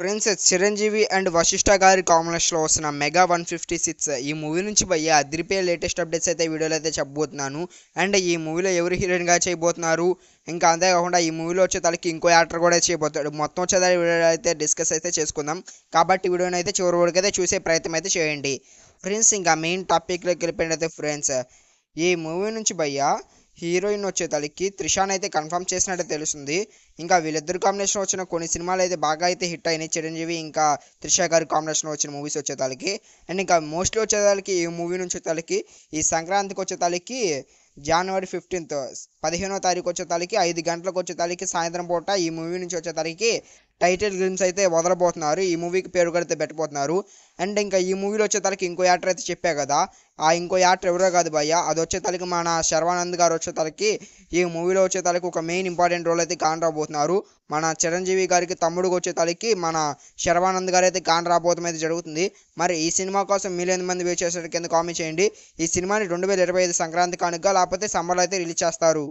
princess Chiranjeevi and Vasishta గారి కాంబినేషన్లో వస్తున్న మెగా వన్ ఫిఫ్టీ సిక్స్ ఈ మూవీ నుంచి పోయి అదిరిపోయే లేటెస్ట్ అప్డేట్స్ అయితే వీడియోలో అయితే చెప్పబోతున్నాను అండ్ ఈ మూవీలో ఎవరు హీరోయిన్గా చేయబోతున్నారు ఇంకా అంతేకాకుండా ఈ మూవీలో వచ్చే తలకి ఇంకో యాక్టర్ కూడా చేయబోతాడు మొత్తం వచ్చేదాన్ని వీడియో అయితే డిస్కస్ అయితే చేసుకుందాం కాబట్టి వీడియోని అయితే చివరి వరకు అయితే చూసే ప్రయత్నం అయితే చేయండి ఫ్రెండ్స్ ఇంకా మెయిన్ టాపిక్లోకి అయితే ఫ్రెండ్స్ ఈ మూవీ నుంచి భయ్యా హీరోయిన్ వచ్చే తలకి త్రిషాన్ అయితే కన్ఫర్మ్ చేసినట్టు తెలుస్తుంది ఇంకా వీళ్ళిద్దరు కాంబినేషన్ వచ్చిన కొన్ని సినిమాలు అయితే బాగా అయితే హిట్ అయినాయి చిరంజీవి ఇంకా త్రిష గారి కాంబినేషన్ వచ్చిన మూవీస్ వచ్చే తలకి అండ్ ఇంకా మోస్ట్లీ వచ్చే తలకి ఈ మూవీ నుంచి తలకి ఈ సంక్రాంతికి వచ్చే తలకి జనవరి ఫిఫ్టీన్త్ పదిహేనో తారీఖు తలకి ఐదు గంటలకు వచ్చే తలకి సాయంత్రం పూట ఈ మూవీ నుంచి వచ్చే వచ్చేతాలకి టైటిల్ గ్రీన్స్ అయితే వదలబోతున్నారు ఈ మూవీకి పేరు కడితే పెట్టబోతున్నారు అండ్ ఇంకా ఈ మూవీలో వచ్చేతలకి ఇంకో యాక్టర్ అయితే చెప్పా కదా ఆ ఇంకో యాక్టర్ ఎవరో కాదు భయ్య అది వచ్చేతలకి మన శర్వానంద్ గారు వచ్చేతలకి ఈ మూవీలో వచ్చేతలకి ఒక మెయిన్ ఇంపార్టెంట్ రోల్ అయితే కాన్ రాబోతున్నారు మన చిరంజీవి గారికి వచ్చే వచ్చేతలకి మన శర్వానంద్ గారు అయితే కాన్ రాబోతం అయితే జరుగుతుంది మరి ఈ సినిమా కోసం మిలియన్ మంది వేచేసరికి కింద కామెంట్ చేయండి ఈ సినిమాని రెండు వేల ఇరవై ఐదు సంక్రాంతి కానుక లేకపోతే సమ్మర్లో అయితే రిలీజ్ చేస్తారు